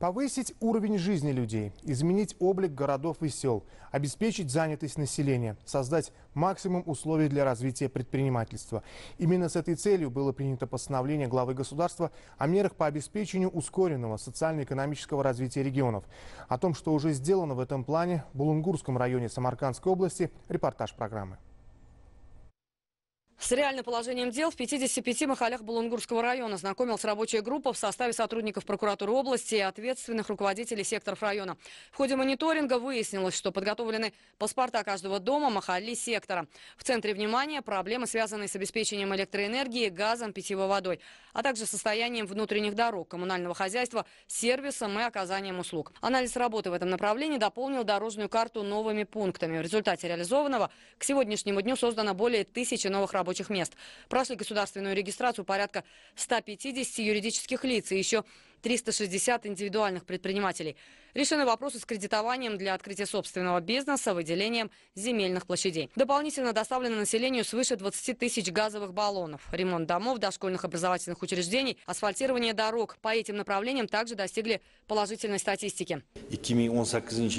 Повысить уровень жизни людей, изменить облик городов и сел, обеспечить занятость населения, создать максимум условий для развития предпринимательства. Именно с этой целью было принято постановление главы государства о мерах по обеспечению ускоренного социально-экономического развития регионов. О том, что уже сделано в этом плане в Булунгурском районе Самаркандской области, репортаж программы. С реальным положением дел в 55 махалях Булунгурского района знакомилась рабочая группа в составе сотрудников прокуратуры области и ответственных руководителей секторов района. В ходе мониторинга выяснилось, что подготовлены паспорта каждого дома махали сектора. В центре внимания проблемы, связанные с обеспечением электроэнергии, газом, питьевой водой, а также состоянием внутренних дорог, коммунального хозяйства, сервисом и оказанием услуг. Анализ работы в этом направлении дополнил дорожную карту новыми пунктами. В результате реализованного к сегодняшнему дню создано более тысячи новых рабочих рабочих мест. Прошли государственную регистрацию порядка 150 юридических лиц и еще 360 индивидуальных предпринимателей. Решены вопросы с кредитованием для открытия собственного бизнеса, выделением земельных площадей. Дополнительно доставлено населению свыше 20 тысяч газовых баллонов. Ремонт домов, дошкольных образовательных учреждений, асфальтирование дорог. По этим направлениям также достигли положительной статистики. 2018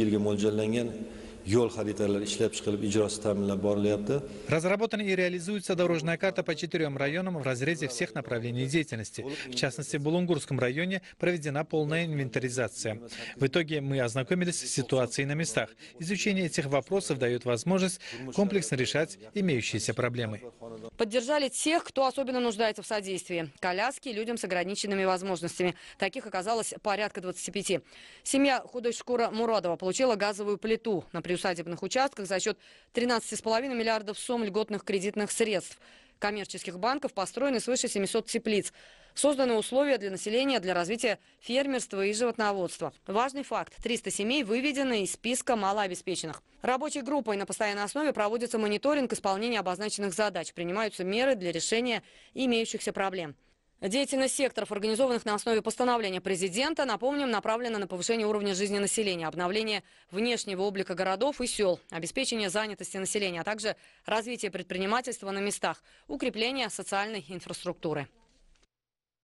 разработана и реализуется дорожная карта по четырем районам в разрезе всех направлений деятельности в частности в булунгурском районе проведена полная инвентаризация в итоге мы ознакомились с ситуацией на местах изучение этих вопросов дает возможность комплексно решать имеющиеся проблемы поддержали тех кто особенно нуждается в содействии коляски людям с ограниченными возможностями таких оказалось порядка 25 семья худойшкура мурадова получила газовую плиту например приусадебных участках за счет 13,5 миллиардов сумм льготных кредитных средств. Коммерческих банков построены свыше 700 теплиц. Созданы условия для населения для развития фермерства и животноводства. Важный факт. 300 семей выведены из списка малообеспеченных. Рабочей группой на постоянной основе проводится мониторинг исполнения обозначенных задач. Принимаются меры для решения имеющихся проблем. Деятельность секторов, организованных на основе постановления президента, напомним, направлена на повышение уровня жизни населения, обновление внешнего облика городов и сел, обеспечение занятости населения, а также развитие предпринимательства на местах, укрепление социальной инфраструктуры.